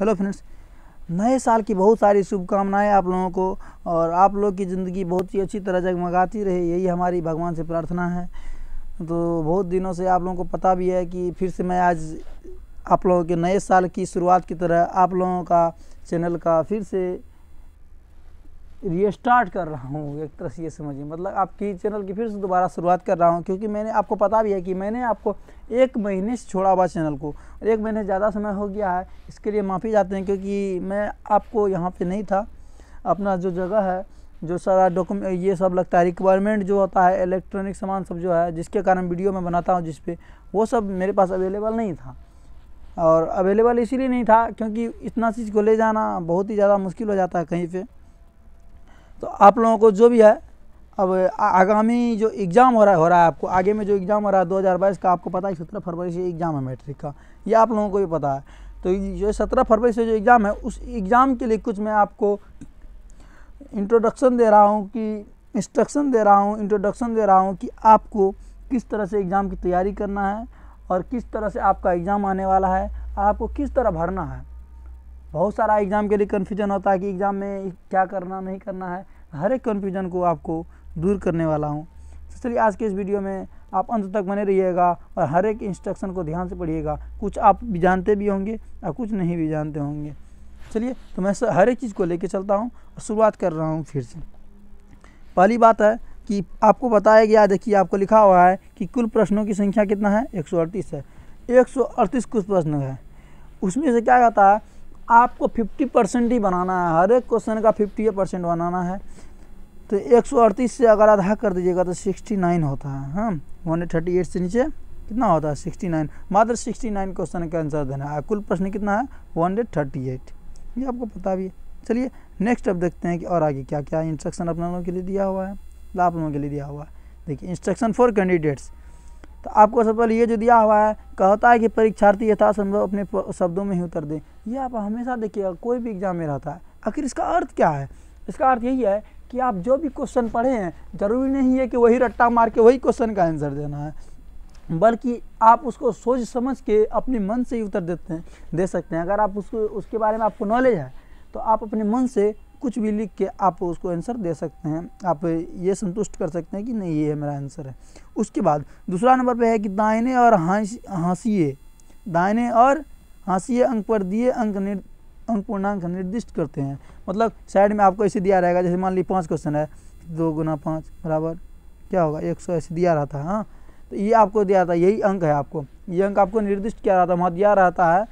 Hello friends नए साल की बहुत सारी शुभकामनाएं आप लोगों को और आप लोग की ज़िंदगी बहुत ही अच्छी तरह जगमगाती रहे यही हमारी भगवान से प्रार्थना है तो बहुत दिनों से आप लोगों को पता भी है कि फिर से मैं आज आप लोगों के नए साल की शुरुआत की तरह आप लोगों का चैनल का फिर से रीस्टार्ट कर रहा हूँ एक तरह से ये समझिए मतलब आपकी चैनल की फिर से दोबारा शुरुआत कर रहा हूँ क्योंकि मैंने आपको पता भी है कि मैंने आपको एक महीने से छोड़ा हुआ चैनल को और एक महीने ज़्यादा समय हो गया है इसके लिए माफ़ी चाहते हैं क्योंकि मैं आपको यहाँ पे नहीं था अपना जो जगह है जो सारा डॉक्यूमेंट ये सब लगता है रिक्वायरमेंट जो होता है इलेक्ट्रॉनिक सामान सब जो है जिसके कारण वीडियो मैं बनाता हूँ जिसपे वो सब मेरे पास अवेलेबल नहीं था और अवेलेबल इसीलिए नहीं था क्योंकि इतना चीज़ को ले जाना बहुत ही ज़्यादा मुश्किल हो जाता है कहीं पर तो आप लोगों को जो भी है अब आगामी जो एग्ज़ाम हो रहा है हो रहा है आपको आगे में जो एग्ज़ाम हो रहा है 2022 का आपको पता है सत्रह फरवरी से एग्ज़ाम है मैट्रिक का ये आप लोगों को भी पता है तो जो सत्रह फरवरी से जो एग्ज़ाम है उस एग्ज़ाम के लिए कुछ मैं आपको इंट्रोडक्शन दे रहा हूँ कि इंस्ट्रक्शन दे रहा हूँ इंट्रोडक्शन दे रहा हूँ कि आपको किस तरह से एग्ज़ाम की तैयारी करना है और किस तरह से आपका एग्ज़ाम आने वाला है आपको किस तरह भरना है बहुत सारा एग्ज़ाम के लिए कन्फ्यूजन होता है कि एग्ज़ाम में क्या करना नहीं करना है हर एक कन्फ्यूजन को आपको दूर करने वाला हूँ तो चलिए आज के इस वीडियो में आप अंत तक बने रहिएगा और हर एक इंस्ट्रक्शन को ध्यान से पढ़िएगा कुछ आप भी जानते भी होंगे और कुछ नहीं भी जानते होंगे चलिए तो मैं हर एक चीज़ को लेके चलता हूँ और शुरुआत कर रहा हूँ फिर से पहली बात है कि आपको बताया गया देखिए आपको लिखा हुआ है कि कुल प्रश्नों की संख्या कितना है एक है एक कुछ प्रश्न है उसमें से क्या कहता है आपको 50 परसेंट ही बनाना है हर एक क्वेश्चन का 50 परसेंट बनाना है तो एक से अगर आधा कर दीजिएगा तो 69 होता है हाँ वन से नीचे कितना होता है 69 मात्र 69 क्वेश्चन का आंसर देना है कुल प्रश्न कितना है 138 ये आपको पता भी है चलिए नेक्स्ट अब देखते हैं कि और आगे क्या क्या इंस्ट्रक्शन अपने लोगों के लिए दिया हुआ है आप लोगों के लिए दिया हुआ है देखिए इंस्ट्रक्शन फॉर कैंडिडेट्स तो आपको सबसे पहले ये जो दिया हुआ है कहता है कि परीक्षार्थी यथासंभव अपने शब्दों में ही उतर दें ये आप हमेशा देखिएगा कोई भी एग्जाम में रहता है आखिर इसका अर्थ क्या है इसका अर्थ यही है कि आप जो भी क्वेश्चन पढ़े हैं ज़रूरी नहीं है कि वही रट्टा मार के वही क्वेश्चन का आंसर देना है बल्कि आप उसको सोच समझ के अपने मन से ही उत्तर देते हैं दे सकते हैं अगर आप उसको उसके बारे में आपको नॉलेज है तो आप अपने मन से कुछ भी लिख के आप उसको आंसर दे सकते हैं आप ये संतुष्ट कर सकते हैं कि नहीं ये है मेरा आंसर है उसके बाद दूसरा नंबर पे है कि दाहिने और हंसिए दाहिने और हंसिए अंक पर दिए अंक निर् अंक पूर्णांक निर्दिष्ट करते हैं मतलब साइड में आपको ऐसे दिया रहेगा जैसे मान लीजिए पाँच क्वेश्चन है दो गुना पाँच बराबर क्या होगा एक सौ ऐसे दिया रहता है हाँ तो ये आपको दिया था यही अंक है आपको ये अंक आपको निर्दिष्ट किया रहा था वहाँ दिया रहता है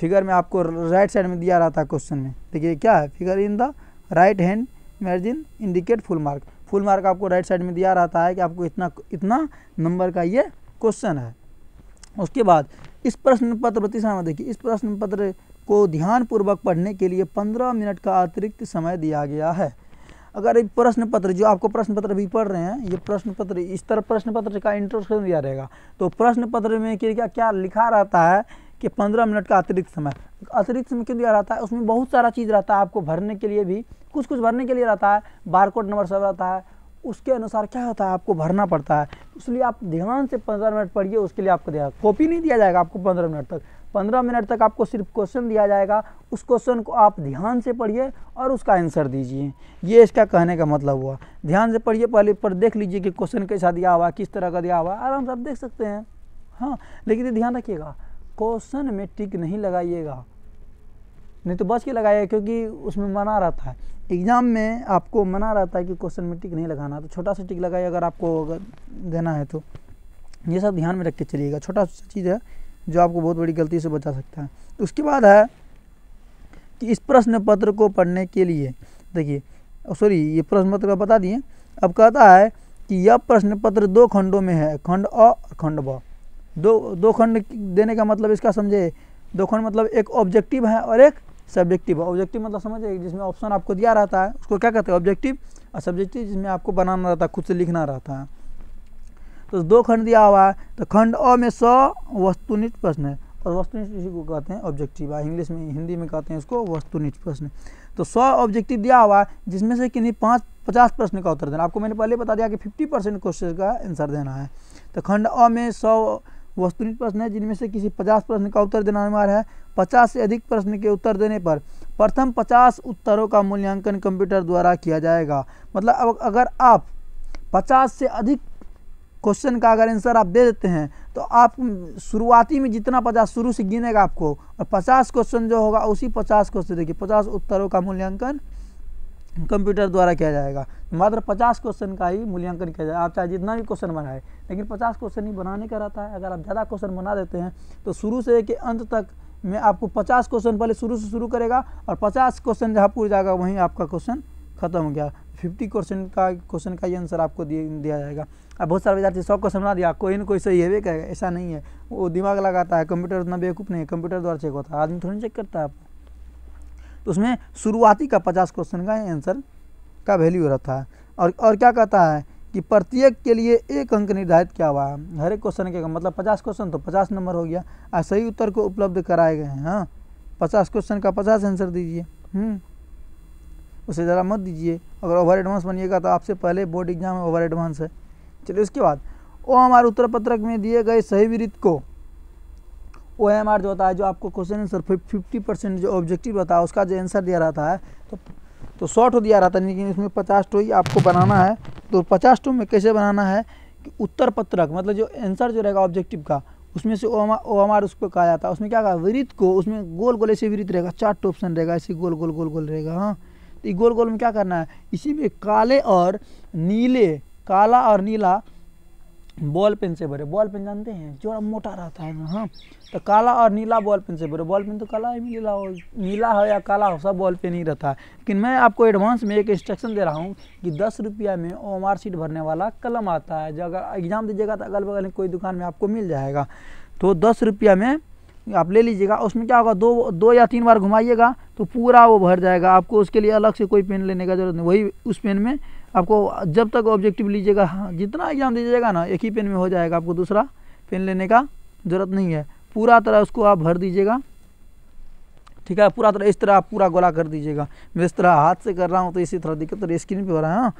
फिगर में आपको राइट साइड में दिया रहा था क्वेश्चन में देखिए क्या है figure in the right hand margin indicate full mark full mark आपको राइट साइड में दिया रहता है कि आपको इतना इतना नंबर का ये क्वेश्चन है उसके बाद इस प्रश्न पत्र प्रतिशा देखिए इस प्रश्न पत्र को ध्यानपूर्वक पढ़ने के लिए पंद्रह मिनट का अतिरिक्त समय दिया गया है अगर ये प्रश्न पत्र जो आपको प्रश्न पत्र भी पढ़ रहे हैं ये प्रश्न पत्र इस तरह प्रश्न पत्र का इंट्रोडक्शन दिया रहेगा तो प्रश्न पत्र में क्या क्या लिखा रहता है कि पंद्रह मिनट का अतिरिक्त समय अतिरिक्त समय क्यों दिया रहता है उसमें बहुत सारा चीज़ रहता है आपको भरने के लिए भी कुछ कुछ भरने के लिए रहता है कोड नंबर सब रहता है उसके अनुसार क्या होता है आपको भरना पड़ता है इसलिए आप ध्यान से पंद्रह मिनट पढ़िए उसके लिए आपको दिया कॉपी नहीं दिया जाएगा आपको पंद्रह मिनट तक पंद्रह मिनट तक आपको सिर्फ क्वेश्चन दिया जाएगा उस क्वेश्चन को आप ध्यान से पढ़िए और उसका आंसर दीजिए ये इसका कहने का मतलब हुआ ध्यान से पढ़िए पहले पर देख लीजिए कि क्वेश्चन कैसा दिया हुआ किस तरह का दिया हुआ है आराम से आप देख सकते हैं हाँ लेकिन ये ध्यान रखिएगा क्वेश्चन में टिक नहीं लगाइएगा नहीं तो बच के लगाइए क्योंकि उसमें मना रहता है एग्ज़ाम में आपको मना रहता है कि क्वेश्चन में टिक नहीं लगाना तो छोटा सा टिक लगाइए अगर आपको अगर देना है तो ये सब ध्यान में रख के चलिएगा छोटा सा चीज़ है जो आपको बहुत बड़ी गलती से बचा सकता है उसके बाद है कि इस प्रश्न पत्र को पढ़ने के लिए देखिए सॉरी ये प्रश्न पत्र बता दिए अब कहता है कि यह प्रश्न पत्र दो खंडों में है खंड अ और खंड ब दो दो खंड देने का मतलब इसका समझे दो खंड मतलब एक ऑब्जेक्टिव है और एक सब्जेक्टिव है ऑब्जेक्टिव मतलब समझे जिसमें ऑप्शन आपको दिया रहता है उसको क्या कहते हैं ऑब्जेक्टिव और सब्जेक्टिव जिसमें आपको बनाना रहता है खुद से लिखना रहता है तो दो खंड दिया हुआ है तो खंड अ में सौ वस्तुनिष्ठ प्रश्न है और वस्तुनिष्ठ इसी को कहते हैं ऑब्जेक्टिव है इंग्लिश में हिंदी में कहते हैं इसको वस्तुनिष्ठ प्रश्न तो सौ ऑब्जेक्टिव दिया हुआ है जिसमें से किन्हीं पाँच पचास प्रश्न का उत्तर देना आपको मैंने पहले बता दिया कि फिफ्टी परसेंट क्वेश्चन का आंसर देना है तो खंड अ में सौ वस्तुनिष्ठ प्रश्न है जिनमें से किसी पचास प्रश्न का उत्तर देना अनिवार्य है पचास से अधिक प्रश्न के उत्तर देने पर प्रथम पचास उत्तरों का मूल्यांकन कंप्यूटर द्वारा किया जाएगा मतलब अब अगर आप पचास से अधिक क्वेश्चन का अगर आंसर आप दे देते हैं तो आप शुरुआती में जितना पचास शुरू से गिनेगा आपको और पचास क्वेश्चन जो होगा उसी पचास क्वेश्चन देखिए पचास उत्तरों का मूल्यांकन कंप्यूटर द्वारा किया जाएगा मात्र 50 क्वेश्चन का ही मूल्यांकन किया जाए आप चाहे जितना भी क्वेश्चन बनाए लेकिन 50 क्वेश्चन ही बनाने का रहता है अगर आप ज़्यादा क्वेश्चन बना देते हैं तो शुरू से लेकर अंत तक में आपको 50 क्वेश्चन पहले शुरू से शुरू करेगा और 50 क्वेश्चन जहाँ पूरी जाएगा वहीं आपका क्वेश्चन खत्म हो गया फिफ्टी क्वेश्चन का क्वेश्चन का ही आंसर आपको दिया जाएगा अब बहुत सारे विद्यार्थी सौ क्वेश्चन बना दिया कोई ना कोई सही है वे कहेगा ऐसा नहीं है वो दिमाग लगाता है कंप्यूटर उतना बेवकूफ़ नहीं है कंप्यूटर द्वारा चेक होता है आदमी थोड़ी चेक करता है आपको तो उसमें शुरुआती का पचास क्वेश्चन का आंसर का वैल्यू रहता है और और क्या कहता है कि प्रत्येक के लिए एक अंक निर्धारित किया हुआ है हर एक क्वेश्चन के मतलब पचास क्वेश्चन तो पचास नंबर हो गया और सही उत्तर को उपलब्ध कराए गए हैं हाँ पचास क्वेश्चन का पचास आंसर दीजिए हम्म, उससे ज़्यादा मत दीजिए अगर ओवर एडवांस बनिएगा तो आपसे पहले बोर्ड एग्जाम में ओवर एडवांस है चलिए उसके बाद ओ हमारे उत्तर पत्रक में दिए गए सही विरित को ओ एम आर जो होता है जो आपको क्वेश्चन आंसर फिफ्टी परसेंट जो ऑब्जेक्टिव रहता है उसका जो आंसर दिया रहता है तो तो शॉर्ट हो दिया रहता है लेकिन इसमें पचास टो ही आपको बनाना है तो पचास टो में कैसे बनाना है कि उत्तर पत्रक मतलब जो आंसर जो रहेगा ऑब्जेक्टिव का उसमें से ओ एम आर उसको कहा जाता है उसमें क्या कहा वृत्त को उसमें गोल गोल ऐसे वृत्त रहेगा चार टू ऑप्शन रहेगा ऐसे गोल गोल गोल गोल रहेगा हाँ तो गोल गोल में क्या करना है इसी में काले और नीले काला और नीला बॉल पेन से भरे बॉल पेन जानते हैं जो मोटा रहता है हाँ तो काला और नीला बॉल पेन से भरे बॉल पेन तो काला ही नीला हो नीला हो या काला हो सब बॉल पेन ही रहता है लेकिन मैं आपको एडवांस में एक इंस्ट्रक्शन दे रहा हूँ कि दस रुपया में ओ शीट भरने वाला कलम आता है जो अगर एग्ज़ाम दीजिएगा तो अगल बगल कोई दुकान में आपको मिल जाएगा तो दस रुपया में आप ले लीजिएगा उसमें क्या होगा दो दो या तीन बार घुमाइएगा तो पूरा वो भर जाएगा आपको उसके लिए अलग से कोई पेन लेने का जरूरत नहीं वही उस पेन में आपको जब तक ऑब्जेक्टिव लीजिएगा हाँ जितना एग्जाम दीजिएगा ना एक ही पेन में हो जाएगा आपको दूसरा पेन लेने का ज़रूरत नहीं है पूरा तरह उसको आप भर दीजिएगा ठीक है पूरा तरह इस तरह आप पूरा गोला कर दीजिएगा मैं इस तरह हाथ से कर रहा हूँ तो इसी तरह दिक्कत तो स्क्रीन पर हो रहा है हाँ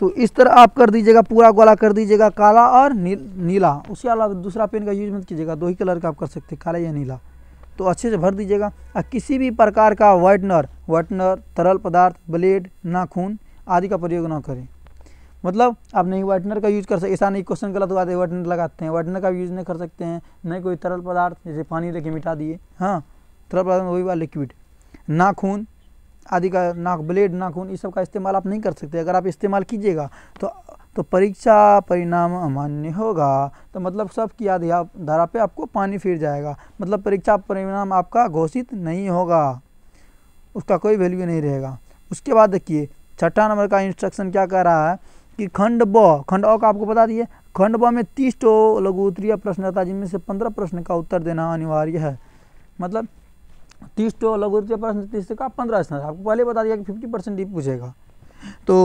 तो इस तरह आप कर दीजिएगा पूरा गोला कर दीजिएगा काला और नी, नीला उसके अलावा दूसरा पेन का यूज मत कीजिएगा दो ही कलर का आप कर सकते हैं काला या नीला तो अच्छे से भर दीजिएगा किसी भी प्रकार का वाइटनर वाइटनर तरल पदार्थ ब्लेड नाखून आदि का प्रयोग ना करें मतलब आप नहीं वाइटनर का यूज़ कर सकते ऐसा नहीं क्वेश्चन गलत हुआ है वाइटनर लगाते हैं वाइटनर का यूज़ नहीं कर सकते हैं नहीं कोई तरल पदार्थ जैसे पानी लेके मिटा दिए हाँ तरल पदार्थ वही बात लिक्विड नाखून आदि का नाक ब्लेड नाखून इस सब का इस्तेमाल आप नहीं कर सकते अगर आप इस्तेमाल कीजिएगा तो तो परीक्षा परिणाम अमान्य होगा तो मतलब सब की धारा पे आपको पानी फिर जाएगा मतलब परीक्षा परिणाम आपका घोषित नहीं होगा उसका कोई वैल्यू नहीं रहेगा उसके बाद देखिए छठा नंबर का इंस्ट्रक्शन क्या कह रहा है कि खंड ब खंड अ का आपको बता दिए खंड ब में तीस टो लघु उत्तरीय प्रश्न रहता है जिनमें से पंद्रह प्रश्न का उत्तर देना अनिवार्य है मतलब तीस टो लघु उत्तरीय प्रश्न तीस का पंद्रह प्रश्न आपको पहले बता दिया कि फिफ्टी परसेंट डी पूछेगा तो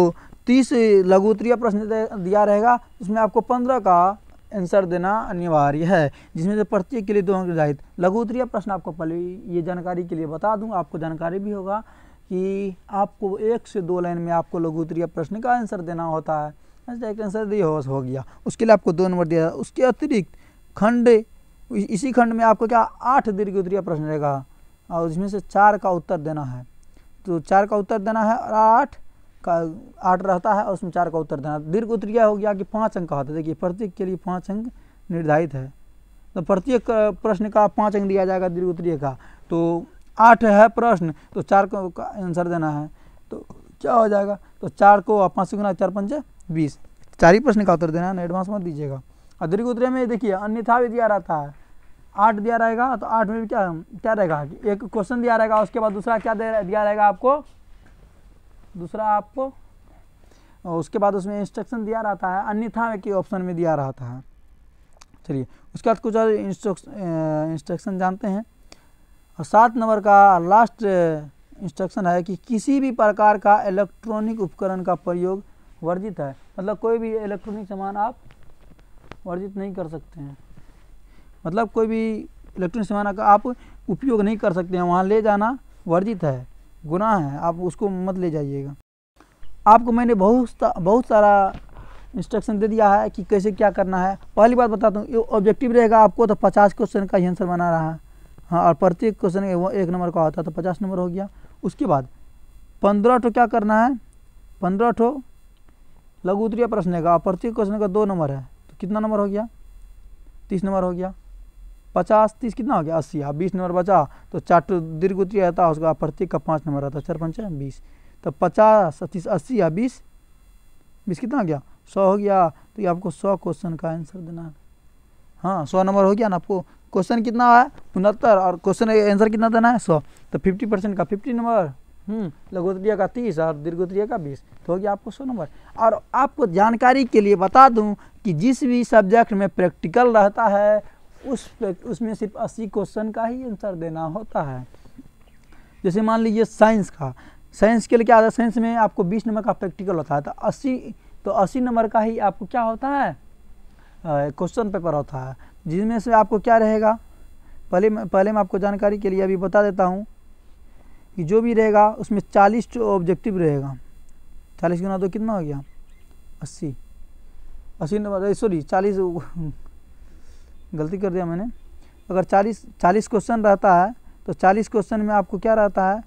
तीस लघु उत्तरीय प्रश्न दिया रहेगा उसमें आपको पंद्रह का आंसर देना अनिवार्य है जिसमें से प्रत्येक के लिए दो अंक निर्धारित लघु उत्तरीय प्रश्न आपको पहले ये जानकारी के लिए बता दूँ आपको जानकारी भी होगा कि आपको एक से दो लाइन में आपको उत्तरीय प्रश्न का आंसर देना होता है एक आंसर ये हो गया उसके लिए आपको दो नंबर दिया उसके अतिरिक्त खंड इसी खंड में आपको क्या आठ दीर्घ उत्तरीय प्रश्न रहेगा और उसमें से चार का उत्तर देना है तो चार का उत्तर देना है और आठ का आठ रहता है और उसमें चार का उत्तर देना है दीर्घ उत्तरीय हो गया कि पाँच अंक होता है देखिए प्रत्येक के लिए पाँच अंक निर्धारित है तो प्रत्येक प्रश्न का पाँच अंक दिया जाएगा दीर्घ उत्तरीय का तो आठ है प्रश्न तो चार को आंसर देना है तो क्या हो जाएगा तो चार को आप पाँच गुना चार पंच बीस चार ही प्रश्न का उत्तर देना है ना एडवांस मत दीजिएगा अधिक उत्तर में देखिए अन्यथा भी दिया रहता है आठ दिया रहेगा तो आठ में भी क्या क्या रहेगा एक क्वेश्चन दिया रहेगा उसके बाद दूसरा क्या दिया रहेगा आपको दूसरा आपको उसके बाद उसमें इंस्ट्रक्शन दिया रहता है अन्यथा के ऑप्शन में दिया रहता है चलिए उसके बाद कुछ और इंस्ट्रक्शन जानते हैं और सात नंबर का लास्ट इंस्ट्रक्शन है कि किसी भी प्रकार का इलेक्ट्रॉनिक उपकरण का प्रयोग वर्जित है मतलब कोई भी इलेक्ट्रॉनिक सामान आप वर्जित नहीं कर सकते हैं मतलब कोई भी इलेक्ट्रॉनिक सामान का आप उपयोग नहीं कर सकते हैं वहाँ ले जाना वर्जित है गुनाह है आप उसको मत ले जाइएगा आपको मैंने बहुत बहुत सारा इंस्ट्रक्शन दे दिया है कि कैसे क्या करना है पहली बात बताता हूँ ये ऑब्जेक्टिव रहेगा आपको तो पचास क्वेश्चन का ही आंसर बना रहा है हाँ और प्रत्येक क्वेश्चन वो एक नंबर का होता है तो पचास नंबर हो गया उसके बाद पंद्रह ठो क्या करना है पंद्रह ठो लघु उत्तरीय प्रश्न का और प्रत्येक क्वेश्चन का दो नंबर है तो कितना नंबर हो गया तीस नंबर हो गया पचास तीस कितना हो गया अस्सी हाँ बीस नंबर बचा तो चार दीर्घ उत्तरीय रहता है उसका प्रत्येक का पाँच नंबर रहता है चार पंच बीस तो पचास तीस अस्सी या बीस बीस कितना हो गया सौ हो गया तो ये आपको सौ क्वेश्चन का आंसर देना है हाँ सौ नंबर हो गया ना आपको क्वेश्चन कितना है उनहत्तर और क्वेश्चन आंसर कितना देना है सौ तो फिफ्टी परसेंट का फिफ्टी हम्म। नंबर लघुत्रिया का तीस और दीर्घोत्रिया का बीस तो हो गया आपको सौ नंबर और आपको जानकारी के लिए बता दूं कि जिस भी सब्जेक्ट में प्रैक्टिकल रहता है उस उसमें सिर्फ अस्सी क्वेश्चन का ही आंसर देना होता है जैसे मान लीजिए साइंस का साइंस के लिए क्या आता है साइंस में आपको बीस नंबर का प्रैक्टिकल होता है तो अस्सी तो अस्सी नंबर का ही आपको क्या होता है क्वेश्चन पेपर होता है जिसमें से आपको क्या रहेगा पहले पहले मैं आपको जानकारी के लिए अभी बता देता हूँ कि जो भी रहेगा उसमें चालीस ऑब्जेक्टिव रहेगा चालीस गुना तो कितना हो गया अस्सी अस्सी नंबर सॉरी चालीस गलती कर दिया मैंने अगर चालीस चालीस क्वेश्चन रहता है तो चालीस क्वेश्चन में आपको क्या रहता है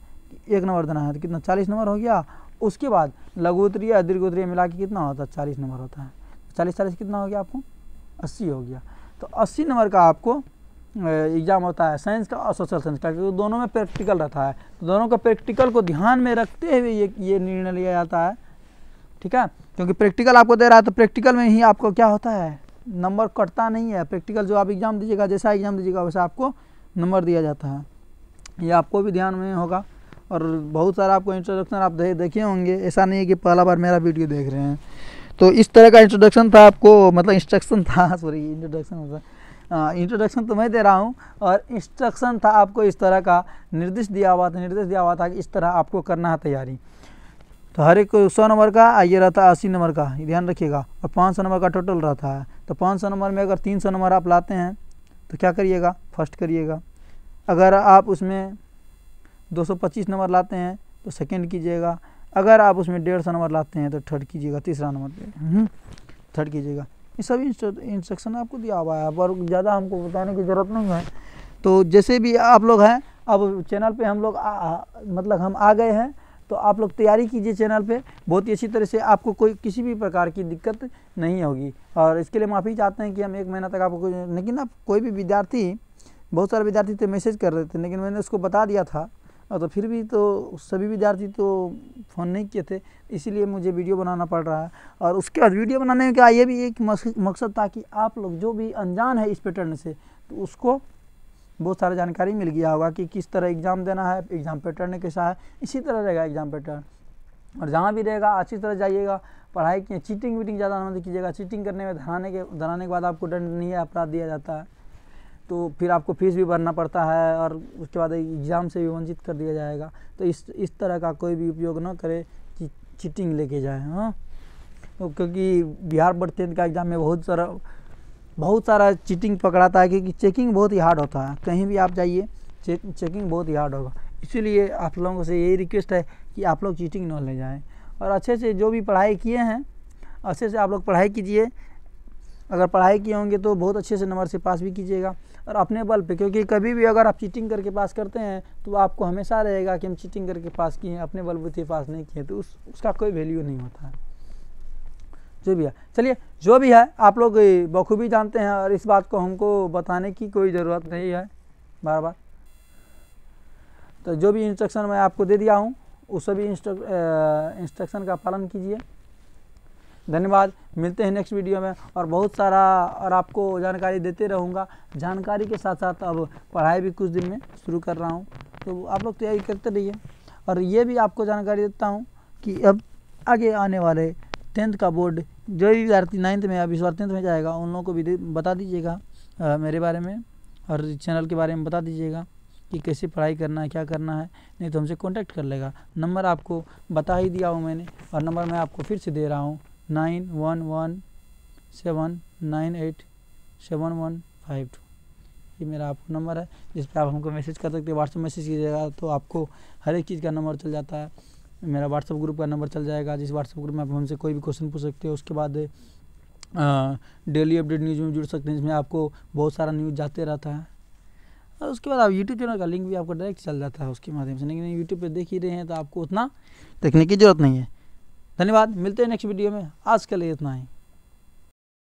एक नंबर देना है तो कितना चालीस नंबर हो गया उसके बाद लघुत्तरीय दीर्घोत्तरीय मिला के कितना होता है चालीस नंबर होता है तो चालीस चालीस कितना हो गया आपको अस्सी हो गया तो अस्सी नंबर का आपको एग्ज़ाम होता है साइंस का और सोशल साइंस का क्योंकि दोनों में प्रैक्टिकल रहता है तो दोनों का प्रैक्टिकल को ध्यान में रखते हुए ये ये निर्णय लिया जाता है ठीक है क्योंकि प्रैक्टिकल आपको दे रहा है तो प्रैक्टिकल में ही आपको क्या होता है नंबर कटता नहीं है प्रैक्टिकल जो आप एग्ज़ाम दीजिएगा जैसा एग्ज़ाम दीजिएगा वैसा आपको नंबर दिया जाता है ये आपको भी ध्यान में होगा और बहुत सारा आपको इंट्रोडक्शन आप देखे होंगे ऐसा नहीं है कि पहला बार मेरा वीडियो देख रहे हैं तो इस तरह का इंट्रोडक्शन था आपको मतलब इंस्ट्रक्शन था सॉरी इंट्रोडक्शन इंट्रोडक्शन तो मैं दे रहा हूँ और इंस्ट्रक्शन था आपको इस तरह का निर्देश दिया हुआ था निर्देश दिया हुआ था कि इस तरह आपको करना है तैयारी तो हर एक सौ नंबर का ये रहता है अस्सी नंबर का ध्यान रखिएगा और पाँच सौ नंबर का टोटल रहता है तो पाँच सौ नंबर में अगर तीन सौ नंबर आप लाते हैं तो क्या करिएगा फर्स्ट करिएगा अगर आप उसमें दो सौ पच्चीस नंबर लाते हैं तो सेकेंड कीजिएगा अगर आप उसमें डेढ़ सौ नंबर लाते हैं तो थर्ड कीजिएगा तीसरा नंबर पे थर्ड हम्म, कीजिएगा ये सभी इंस्ट्रक्शन आपको दिया हुआ है और ज़्यादा हमको बताने की ज़रूरत नहीं है तो जैसे भी आप लोग हैं अब चैनल पे हम लोग मतलब हम आ गए हैं तो आप लोग तैयारी कीजिए चैनल पे बहुत ही अच्छी तरह से आपको कोई किसी भी प्रकार की दिक्कत नहीं होगी और इसके लिए माफ़ी चाहते हैं कि हम एक महीना तक आपको लेकिन आप कोई भी विद्यार्थी बहुत सारे विद्यार्थी थे तो मैसेज कर रहे थे लेकिन मैंने उसको बता दिया था और हाँ, तो फिर भी तो सभी विद्यार्थी तो फ़ोन नहीं किए थे इसीलिए मुझे वीडियो बनाना पड़ रहा है और उसके बाद वीडियो बनाने का ये भी एक मकसद था कि आप लोग जो भी अनजान है इस पैटर्न से तो उसको बहुत सारा जानकारी मिल गया होगा कि किस तरह एग्ज़ाम देना है एग्ज़ाम पैटर्न कैसा है इसी तरह रहेगा एग्ज़ाम पैटर्न और जहाँ भी रहेगा अच्छी तरह जाइएगा पढ़ाई की चीटिंग वीटिंग ज़्यादा मत कीजिएगा चीटिंग करने में धराने के धराने के बाद आपको दंड नहीं है अपराध दिया जाता है तो फिर आपको फीस भी भरना पड़ता है और उसके बाद एग्ज़ाम से भी वंचित कर दिया जाएगा तो इस इस तरह का कोई भी उपयोग ना करे कि चीटिंग लेके जाए हाँ तो क्योंकि बिहार बोर्ड टेंथ का एग्ज़ाम में बहुत सारा बहुत सारा चीटिंग पकड़ाता है क्योंकि चेकिंग बहुत ही हार्ड होता है कहीं भी आप जाइए चेकिंग बहुत ही हार्ड होगा इसीलिए आप लोगों से यही रिक्वेस्ट है कि आप लोग चीटिंग ना ले जाएँ और अच्छे से जो भी पढ़ाई किए हैं अच्छे से आप लोग पढ़ाई कीजिए अगर पढ़ाई किए होंगे तो बहुत अच्छे से नंबर से पास भी कीजिएगा और अपने बल पे क्योंकि कभी भी अगर आप चीटिंग करके पास करते हैं तो आपको हमेशा रहेगा कि हम चीटिंग करके पास किए हैं अपने बल बूते पास नहीं किए तो उस उसका कोई वैल्यू नहीं होता है जो भी है चलिए जो भी है आप लोग बखूबी जानते हैं और इस बात को हमको बताने की कोई ज़रूरत नहीं है बार बार तो जो भी इंस्ट्रक्शन मैं आपको दे दिया हूँ उस सभी इंस्ट्रक्शन का पालन कीजिए धन्यवाद मिलते हैं नेक्स्ट वीडियो में और बहुत सारा और आपको जानकारी देते रहूँगा जानकारी के साथ साथ अब पढ़ाई भी कुछ दिन में शुरू कर रहा हूँ तो आप लोग तैयारी करते रहिए और ये भी आपको जानकारी देता हूँ कि अब आगे आने वाले टेंथ का बोर्ड जो भी विद्यार्थी नाइन्थ में अब इस बार टेंथ में जाएगा उन लोगों को भी बता दीजिएगा मेरे बारे में और चैनल के बारे में बता दीजिएगा कि कैसे पढ़ाई करना है क्या करना है नहीं तो हमसे कांटेक्ट कर लेगा नंबर आपको बता ही दिया हूँ मैंने और नंबर मैं आपको फिर से दे रहा हूँ nine one one seven nine eight seven one five two ये मेरा आपका नंबर है जिस पर आप हमको मैसेज कर सकते हैं व्हाट्सअप मैसेज कीजिएगा तो आपको हर एक चीज़ का नंबर चल जाता है मेरा व्हाट्सअप ग्रुप का नंबर चल जाएगा जिस व्हाट्सअप ग्रुप में आप हमसे कोई भी क्वेश्चन पूछ सकते हो उसके बाद डेली अपडेट न्यूज़ में जुड़ सकते हैं जिसमें आपको बहुत सारा न्यूज़ जाते रहता है और उसके बाद आप यूट्यूब चैनल का लिंक भी आपको डायरेक्ट चल जाता है उसके माध्यम से लेकिन यूट्यूब पर देख ही रहे हैं तो आपको उतना तकनीकी जरूरत नहीं है धन्यवाद मिलते हैं नेक्स्ट वीडियो में आज के लिए इतना ही